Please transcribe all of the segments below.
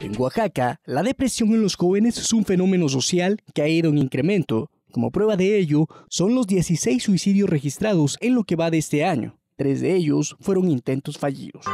En Oaxaca, la depresión en los jóvenes es un fenómeno social que ha ido en incremento. Como prueba de ello, son los 16 suicidios registrados en lo que va de este año. Tres de ellos fueron intentos fallidos.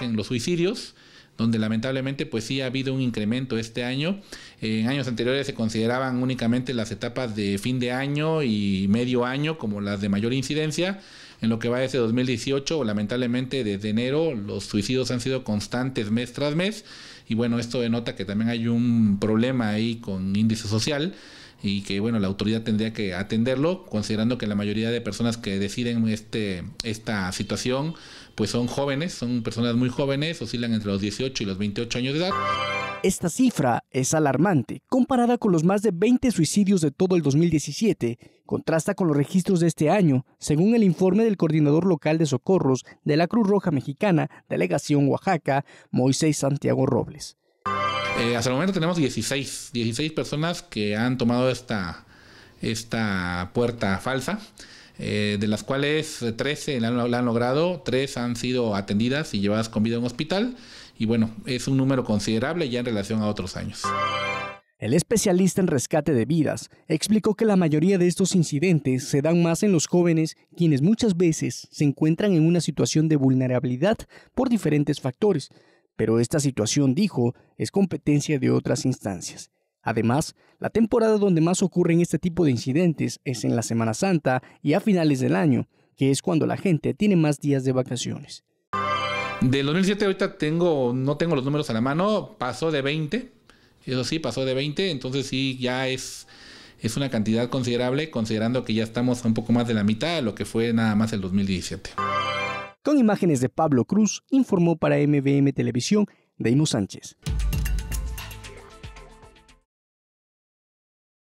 En los suicidios, donde lamentablemente pues sí ha habido un incremento este año. En años anteriores se consideraban únicamente las etapas de fin de año y medio año como las de mayor incidencia en lo que va desde 2018, lamentablemente desde enero los suicidios han sido constantes mes tras mes y bueno, esto denota que también hay un problema ahí con índice social y que bueno, la autoridad tendría que atenderlo, considerando que la mayoría de personas que deciden este, esta situación pues son jóvenes, son personas muy jóvenes, oscilan entre los 18 y los 28 años de edad. Esta cifra es alarmante, comparada con los más de 20 suicidios de todo el 2017, contrasta con los registros de este año, según el informe del coordinador local de socorros de la Cruz Roja Mexicana, Delegación Oaxaca, Moisés Santiago Robles. Eh, hasta el momento tenemos 16, 16 personas que han tomado esta, esta puerta falsa. Eh, de las cuales 13 la han, logrado, 3 han sido atendidas y llevadas con vida en un hospital y bueno, es un número considerable ya en relación a otros años. El especialista en rescate de vidas explicó que la mayoría de estos incidentes se dan más en los jóvenes, quienes muchas veces se encuentran en una situación de vulnerabilidad por diferentes factores, pero esta situación, dijo, es competencia de otras instancias. Además, la temporada donde más ocurren este tipo de incidentes es en la Semana Santa y a finales del año, que es cuando la gente tiene más días de vacaciones. Del 2007 ahorita tengo, no tengo los números a la mano, pasó de 20, eso sí, pasó de 20, entonces sí, ya es, es una cantidad considerable, considerando que ya estamos a un poco más de la mitad de lo que fue nada más el 2017. Con imágenes de Pablo Cruz, informó para MBM Televisión Deino Sánchez.